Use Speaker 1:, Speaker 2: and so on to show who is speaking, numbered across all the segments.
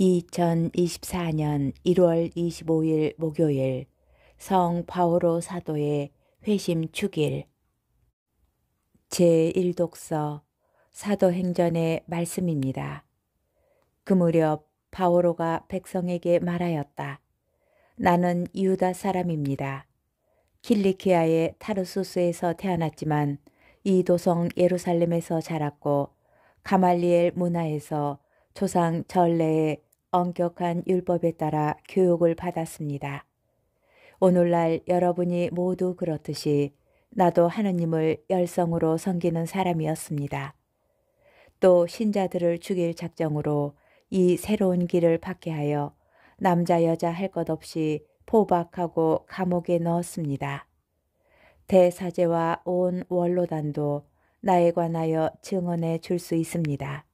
Speaker 1: 2024년 1월 25일 목요일 성바오로 사도의 회심 축일 제1독서 사도행전의 말씀입니다. 그 무렵 바오로가 백성에게 말하였다. 나는 유다 사람입니다. 킬리키아의 타르수스에서 태어났지만 이 도성 예루살렘에서 자랐고 가말리엘 문화에서 조상 전례의 엄격한 율법에 따라 교육을 받았습니다. 오늘날 여러분이 모두 그렇듯이 나도 하느님을 열성으로 섬기는 사람이었습니다. 또 신자들을 죽일 작정으로 이 새로운 길을 받게 하여 남자 여자 할 것 없이 포박하고 감옥에 넣었습니다. 대사제와 온 원로단도 나에 관하여 증언해 줄 수 있습니다.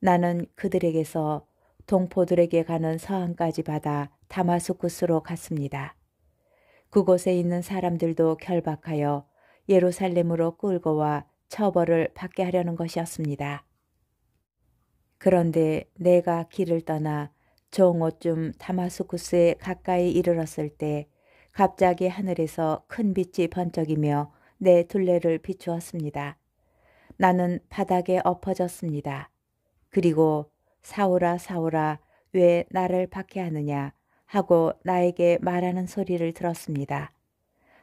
Speaker 1: 나는 그들에게서 동포들에게 가는 서한까지 받아 다마스쿠스로 갔습니다. 그곳에 있는 사람들도 결박하여 예루살렘으로 끌고 와 처벌을 받게 하려는 것이었습니다. 그런데 내가 길을 떠나 정옷쯤 다마스쿠스에 가까이 이르렀을 때 갑자기 하늘에서 큰 빛이 번쩍이며 내 둘레를 비추었습니다. 나는 바닥에 엎어졌습니다. 그리고 사오라 사오라 왜 나를 박해하느냐 하고 나에게 말하는 소리를 들었습니다.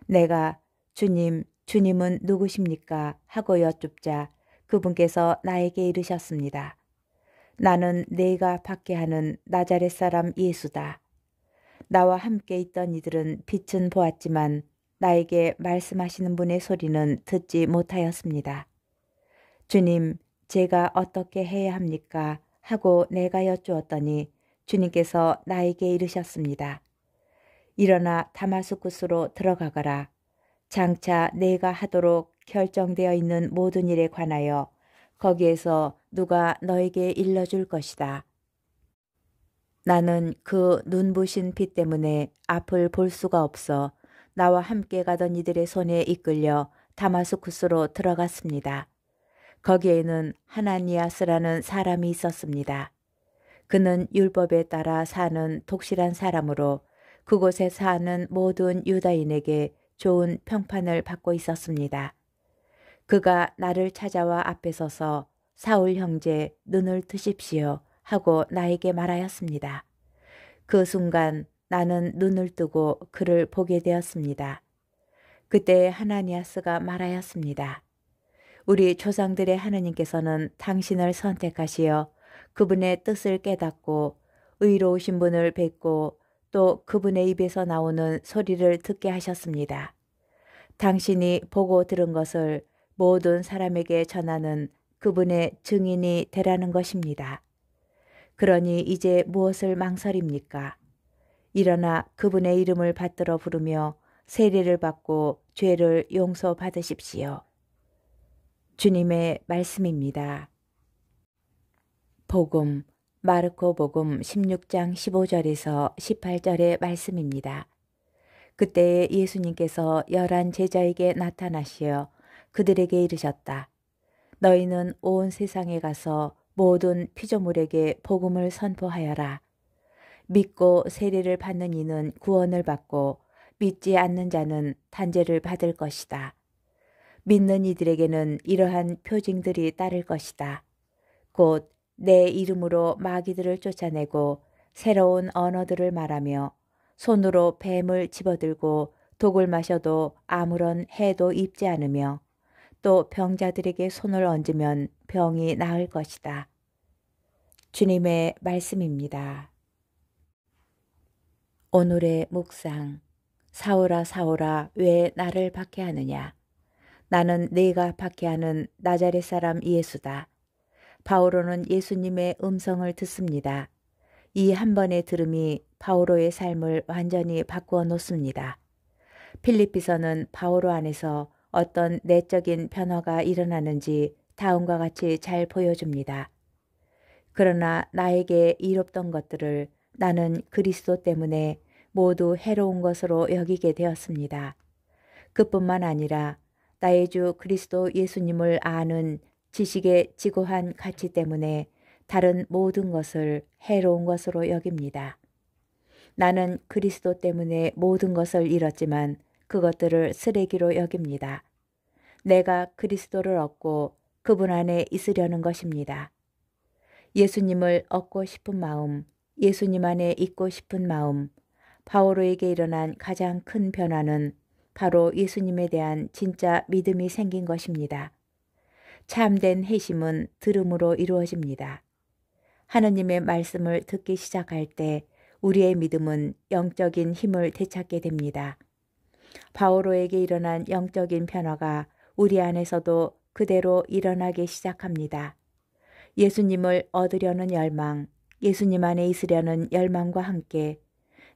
Speaker 1: 내가 주님 주님은 누구십니까 하고 여쭙자 그분께서 나에게 이르셨습니다. 나는 내가 박해하는 나자렛 사람 예수다. 나와 함께 있던 이들은 빛은 보았지만 나에게 말씀하시는 분의 소리는 듣지 못하였습니다. 주님, 제가 어떻게 해야 합니까? 하고 내가 여쭈었더니 주님께서 나에게 이르셨습니다. 일어나 다마스쿠스로 들어가거라. 장차 내가 하도록 결정되어 있는 모든 일에 관하여 거기에서 누가 너에게 일러줄 것이다. 나는 그 눈부신 빛 때문에 앞을 볼 수가 없어 나와 함께 가던 이들의 손에 이끌려 다마스쿠스로 들어갔습니다. 거기에는 하나니아스라는 사람이 있었습니다. 그는 율법에 따라 사는 독실한 사람으로 그곳에 사는 모든 유다인에게 좋은 평판을 받고 있었습니다. 그가 나를 찾아와 앞에 서서 사울 형제 눈을 뜨십시오 하고 나에게 말하였습니다. 그 순간 나는 눈을 뜨고 그를 보게 되었습니다. 그때 하나니아스가 말하였습니다. 우리 조상들의 하나님께서는 당신을 선택하시어 그분의 뜻을 깨닫고 의로우신 분을 뵙고 또 그분의 입에서 나오는 소리를 듣게 하셨습니다. 당신이 보고 들은 것을 모든 사람에게 전하는 그분의 증인이 되라는 것입니다. 그러니 이제 무엇을 망설입니까? 일어나 그분의 이름을 받들어 부르며 세례를 받고 죄를 용서받으십시오. 주님의 말씀입니다. 복음 마르코 복음 16장 15절에서 18절의 말씀입니다. 그때 예수님께서 열한 제자에게 나타나시어 그들에게 이르셨다. 너희는 온 세상에 가서 모든 피조물에게 복음을 선포하여라. 믿고 세례를 받는 이는 구원을 받고 믿지 않는 자는 단죄를 받을 것이다. 믿는 이들에게는 이러한 표징들이 따를 것이다. 곧 내 이름으로 마귀들을 쫓아내고 새로운 언어들을 말하며 손으로 뱀을 집어들고 독을 마셔도 아무런 해도 입지 않으며 또 병자들에게 손을 얹으면 병이 나을 것이다. 주님의 말씀입니다. 오늘의 묵상 사오라 사오라 왜 나를 박해하느냐 나는 네가 박해하는 나자렛 사람 예수다. 바오로는 예수님의 음성을 듣습니다. 이 한 번의 들음이 바오로의 삶을 완전히 바꾸어 놓습니다. 필리피서는 바오로 안에서 어떤 내적인 변화가 일어나는지 다음과 같이 잘 보여줍니다. 그러나 나에게 이롭던 것들을 나는 그리스도 때문에 모두 해로운 것으로 여기게 되었습니다. 그뿐만 아니라 나의 주 그리스도 예수님을 아는 지식의 지고한 가치 때문에 다른 모든 것을 해로운 것으로 여깁니다. 나는 그리스도 때문에 모든 것을 잃었지만 그것들을 쓰레기로 여깁니다. 내가 그리스도를 얻고 그분 안에 있으려는 것입니다. 예수님을 얻고 싶은 마음, 예수님 안에 있고 싶은 마음, 바오로에게 일어난 가장 큰 변화는 바로 예수님에 대한 진짜 믿음이 생긴 것입니다. 참된 회심은 들음으로 이루어집니다. 하느님의 말씀을 듣기 시작할 때 우리의 믿음은 영적인 힘을 되찾게 됩니다. 바오로에게 일어난 영적인 변화가 우리 안에서도 그대로 일어나기 시작합니다. 예수님을 얻으려는 열망, 예수님 안에 있으려는 열망과 함께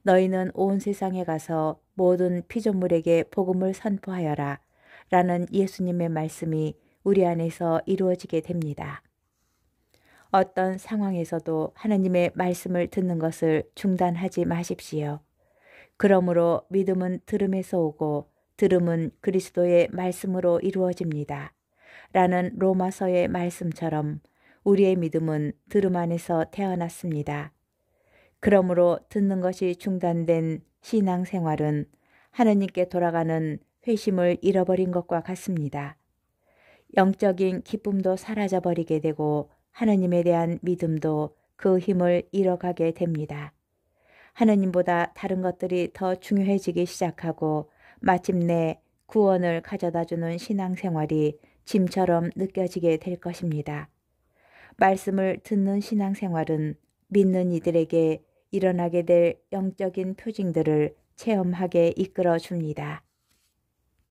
Speaker 1: 너희는 온 세상에 가서 모든 피조물에게 복음을 선포하여라. 라는 예수님의 말씀이 우리 안에서 이루어지게 됩니다. 어떤 상황에서도 하나님의 말씀을 듣는 것을 중단하지 마십시오. 그러므로 믿음은 들음에서 오고 들음은 그리스도의 말씀으로 이루어집니다. 라는 로마서의 말씀처럼 우리의 믿음은 들음 안에서 태어났습니다. 그러므로 듣는 것이 중단된 신앙생활은 하느님께 돌아가는 회심을 잃어버린 것과 같습니다. 영적인 기쁨도 사라져버리게 되고 하느님에 대한 믿음도 그 힘을 잃어가게 됩니다. 하느님보다 다른 것들이 더 중요해지기 시작하고 마침내 구원을 가져다주는 신앙생활이 짐처럼 느껴지게 될 것입니다. 말씀을 듣는 신앙생활은 믿는 이들에게 일어나게 될 영적인 표징들을 체험하게 이끌어 줍니다.